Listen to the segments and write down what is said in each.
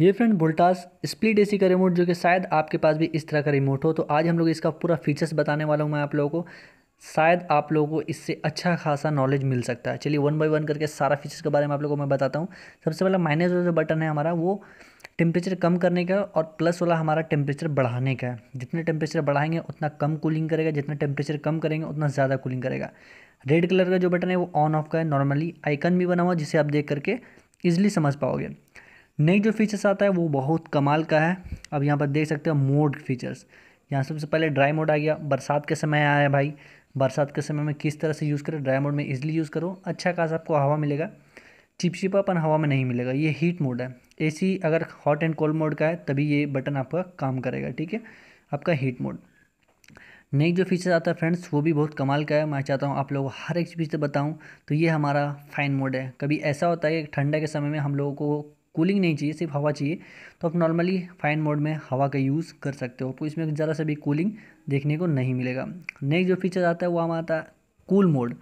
ये friend Voltas split AC का remote जो कि शायद आपके पास भी इस तरह का रिमोट हो तो आज हम लोग इसका पूरा फीचर्स बताने वाला हूँ मैं आप लोगों को शायद आप लोगों को इससे अच्छा खासा नॉलेज मिल सकता है चलिए वन बाय वन करके सारा फीचर्स के बारे में आप लोगों को मैं बताता हूँ सबसे पहला माइनस वाला जो बटन है हमारा वो टेम्परेचर कम करने का और प्लस वाला हमारा टेम्परेचर बढ़ाने का है जितने टेम्परेचर बढ़ाएंगे उतना कम कूलिंग करेगा जितना टेम्परेचर कम करेंगे उतना ज़्यादा कूलिंग करेगा रेड कलर का जो बटन है वो ऑन ऑफ का है नॉर्मली आइकन भी बना हुआ जिसे आप देख करके ईजिली समझ पाओगे नई जो फीचर्स आता है वो बहुत कमाल का है अब यहाँ पर देख सकते हो मोड फीचर्स यहाँ सबसे पहले ड्राई मोड आ गया बरसात के समय आया भाई बरसात के समय में किस तरह से यूज़ करें ड्राई मोड में इजीली यूज़ करो अच्छा खासा आपको हवा मिलेगा चिपचिपापन हवा में नहीं मिलेगा ये हीट मोड है एसी अगर हॉट एंड कोल्ड मोड का है तभी ये बटन आपका काम करेगा ठीक है आपका हीट मोड नई जो फीचर आता है फ्रेंड्स वो भी बहुत कमाल का है मैं चाहता हूँ आप लोगों को हर एक चीज़ से बताऊँ तो ये हमारा फाइन मोड है कभी ऐसा होता है कि ठंडा के समय में हम लोगों को कूलिंग नहीं चाहिए सिर्फ हवा चाहिए तो आप नॉर्मली फाइन मोड में हवा का यूज़ कर सकते हो आपको तो इसमें ज़रा सा भी कूलिंग देखने को नहीं मिलेगा नेक्स्ट जो फीचर आता है वो हमारा आता है कूल मोड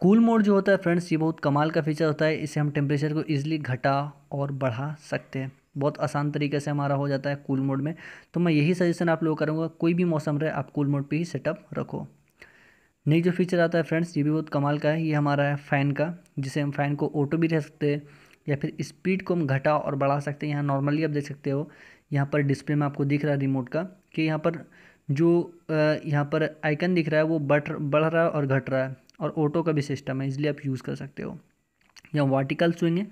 कूल मोड जो होता है फ्रेंड्स ये बहुत कमाल का फीचर होता है इससे हम टेम्परेचर को ईजिली घटा और बढ़ा सकते हैं बहुत आसान तरीके से हमारा हो जाता है कूल मोड में तो मैं यही सजेशन आप लोग करूँगा कोई भी मौसम रहे आप कूल मोड पर ही सेटअप रखो नेक्स्ट जो फीचर आता है फ्रेंड्स ये भी बहुत कमाल का है ये हमारा है फ़ैन का जिसे हम फ़ैन को ऑटो भी रह सकते हैं या फिर स्पीड को हम घटा और बढ़ा सकते हैं यहाँ नॉर्मली आप देख सकते हो यहाँ पर डिस्प्ले में आपको दिख रहा है रिमोट का कि यहाँ पर जो यहाँ पर आइकन दिख रहा है वो बढ़ बढ़ रहा है और घट रहा है और ऑटो का भी सिस्टम है इसलिए आप यूज़ कर सकते हो या वाटिकल स्विंग है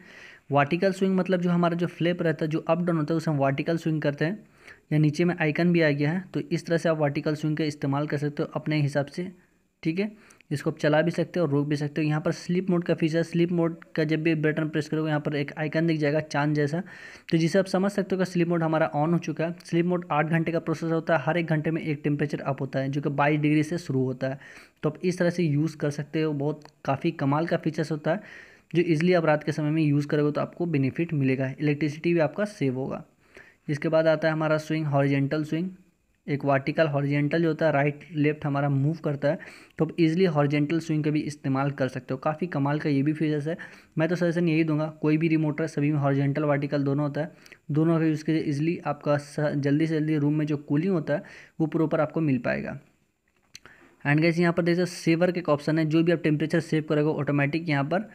वार्टिकल स्विंग मतलब जो हमारा जो फ्लिप रहता है जो अप डाउन होता है उसे हम वार्टिकल स्विंग करते हैं या नीचे में आइकन भी आ गया है तो इस तरह से आप वाटिकल स्विंग का इस्तेमाल कर सकते हो अपने हिसाब से ठीक है इसको आप चला भी सकते हो और रोक भी सकते हो यहाँ पर स्लीप मोड का फीचर स्लीप मोड का जब भी बटन प्रेस करोगे यहाँ पर एक आइकन दिख जाएगा चांद जैसा तो जिसे आप समझ सकते हो कि स्लीप मोड हमारा ऑन हो चुका है स्लीप मोड आठ घंटे का प्रोसेस होता है हर एक घंटे में एक टेम्परेचर अप होता है जो कि बाईस डिग्री से शुरू होता है तो आप इस तरह से यूज़ कर सकते हो बहुत काफ़ी कमाल का फीचर्स होता है जो इजिली आप रात के समय में यूज़ करोगे तो आपको बेनिफिट मिलेगा इलेक्ट्रिसिटी भी आपका सेव होगा इसके बाद आता है हमारा स्विंग हॉरिजेंटल स्विंग एक वर्टिकल हॉर्जेंटल जो होता है राइट लेफ्ट हमारा मूव करता है तो आप इजिली हॉर्जेंटल स्विंग का भी इस्तेमाल कर सकते हो काफ़ी कमाल का ये भी फीचर्स है मैं तो सजेशन यही दूंगा कोई भी रिमोटर सभी में हॉर्जेंटल वर्टिकल दोनों होता है दोनों का यूज़ कीजिए इजिली आपका जल्दी से जल्दी रूम में जो कूलिंग होता है वो प्रॉपर आपको मिल पाएगा एंड गैस यहाँ पर देखिए सेवर का एक ऑप्शन है जो भी आप टेम्परेचर सेव करेगा ऑटोमेटिक यहाँ पर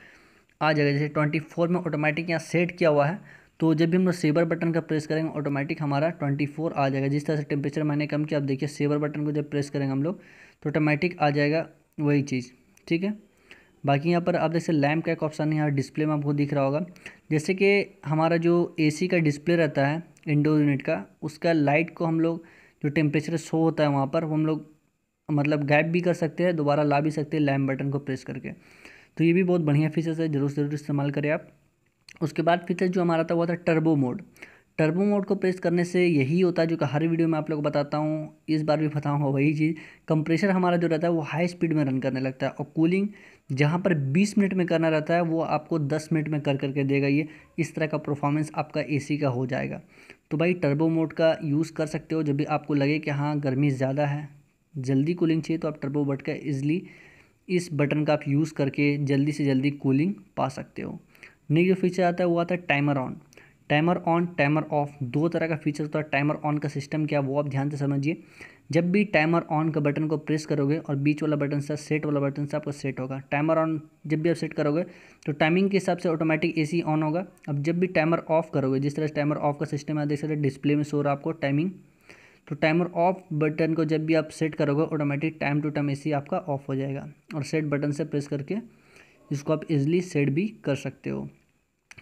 आ जाएगा जैसे ट्वेंटी फोर में ऑटोमेटिक यहाँ सेट किया हुआ है तो जब भी हम लोग सेवर बटन का प्रेस करेंगे ऑटोमेटिक हमारा ट्वेंटी फोर आ जाएगा जिस तरह से टेम्परेचर मैंने कम किया आप देखिए सेवर बटन को जब प्रेस करेंगे हम लोग तो ऑटोमेटिक आ जाएगा वही चीज़ ठीक है बाकी यहाँ पर आप जैसे लैम्प का एक ऑप्शन है यहाँ डिस्प्ले में आपको दिख रहा होगा जैसे कि हमारा जो सी का डिस्प्ले रहता है इंडोर यूनिट का उसका लाइट को हम लोग जो टेम्परेचर शो होता है वहाँ पर हम लोग मतलब गैप भी कर सकते हैं दोबारा ला भी सकते हैं लैम्प बटन को प्रेस करके तो ये भी बहुत बढ़िया फीचर्स है ज़रूर ज़रूर इस्तेमाल करें आप उसके बाद फीचर जो हमारा था वो था टर्बो मोड टर्बो मोड को प्रेस करने से यही होता है जो कि हर वीडियो में आप लोग को बताता हूँ इस बार भी बताऊँगा हाँ, वही चीज़ कंप्रेशर हमारा जो रहता है वो हाई स्पीड में रन करने लगता है और कूलिंग जहाँ पर 20 मिनट में करना रहता है वो आपको 10 मिनट में कर करके देगा ये इस तरह का परफॉर्मेंस आपका ए का हो जाएगा तो भाई टर्बो मोड का यूज़ कर सकते हो जब भी आपको लगे कि हाँ गर्मी ज़्यादा है जल्दी कूलिंग चाहिए तो आप टर्बो बट का ईज़िली इस बटन का आप यूज़ करके जल्दी से जल्दी कूलिंग पा सकते हो जो फीचर आता है वो आता है timer on timer on timer off दो तरह का फीचर होता है टाइमर ऑन का सिस्टम क्या वो आप ध्यान से समझिए जब भी टाइमर ऑन का बटन को प्रेस करोगे और बीच वाला बटन से सेट वाला बटन से आपका सेट होगा टाइमर ऑन जब भी आप सेट करोगे तो टाइमिंग के हिसाब से ऑटोमेटिक एसी ऑन होगा अब जब भी टाइमर ऑफ करोगे जिस तरह से टाइमर ऑफ का सिस्टम है देख सकते डिस्प्ले में शो रहा आपको टाइमिंग तो टाइमर ऑफ बटन को जब भी आप सेट करोगे ऑटोमेटिक टाइम टू टाइम ए आपका ऑफ हो जाएगा और सेट बटन से प्रेस करके इसको आप इज़िली सेट भी कर सकते हो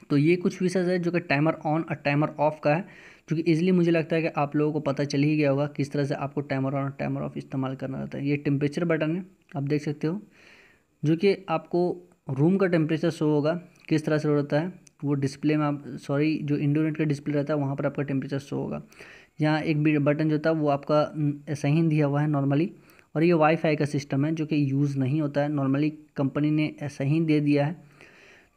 तो ये कुछ फीचर्स है जो कि टाइमर ऑन और टाइमर ऑफ का है जो कि ईजिली मुझे लगता है कि आप लोगों को पता चल ही गया होगा किस तरह से आपको टाइमर ऑन और टाइमर ऑफ इस्तेमाल करना रहता है ये टेम्परेचर बटन है आप देख सकते हो जो कि आपको रूम का टेम्परेचर शो होगा किस तरह से रहता है वो डिस्प्ले में आप सॉरी जो इंडोनेट का डिस्प्ले रहता है वहाँ पर आपका टेम्परेचर शो होगा यहाँ एक बटन जो था वो आपका हम्म, सही दिया हुआ है नॉर्मली और ये वाईफाई का सिस्टम है जो कि यूज़ नहीं होता है नॉर्मली कंपनी ने ऐसा ही दे दिया है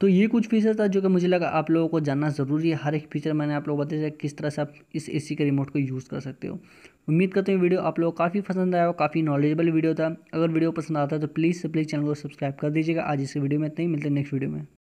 तो ये कुछ फीचर था जो कि मुझे लगा आप लोगों को जानना ज़रूरी है हर एक फीचर मैंने आप लोगों को बताया किस तरह से आप इस एसी के रिमोट को यूज़ कर सकते हो उम्मीद करते हैं वीडियो आप लोगों को काफ़ी पसंद आया और काफ़ी नॉलेजेबल वीडियो था अगर वीडियो पसंद आता है तो प्लीज़ से प्लीज़ चैनल को सब्सक्राइब कर दीजिएगा आज इस वीडियो में इतना ही मिलते हैं नेक्स्ट वीडियो में